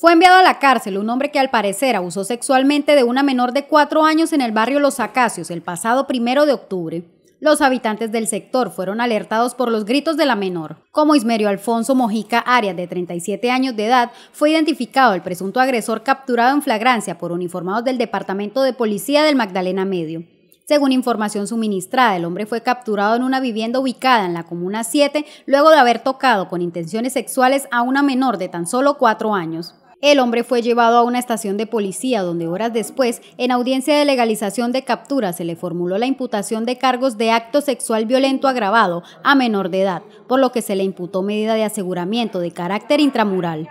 Fue enviado a la cárcel un hombre que al parecer abusó sexualmente de una menor de cuatro años en el barrio Los Acacios el pasado primero de octubre. Los habitantes del sector fueron alertados por los gritos de la menor. Como Ismerio Alfonso Mojica Arias, de 37 años de edad, fue identificado el presunto agresor capturado en flagrancia por uniformados del Departamento de Policía del Magdalena Medio. Según información suministrada, el hombre fue capturado en una vivienda ubicada en la Comuna 7 luego de haber tocado con intenciones sexuales a una menor de tan solo cuatro años. El hombre fue llevado a una estación de policía donde horas después, en audiencia de legalización de captura, se le formuló la imputación de cargos de acto sexual violento agravado a menor de edad, por lo que se le imputó medida de aseguramiento de carácter intramural.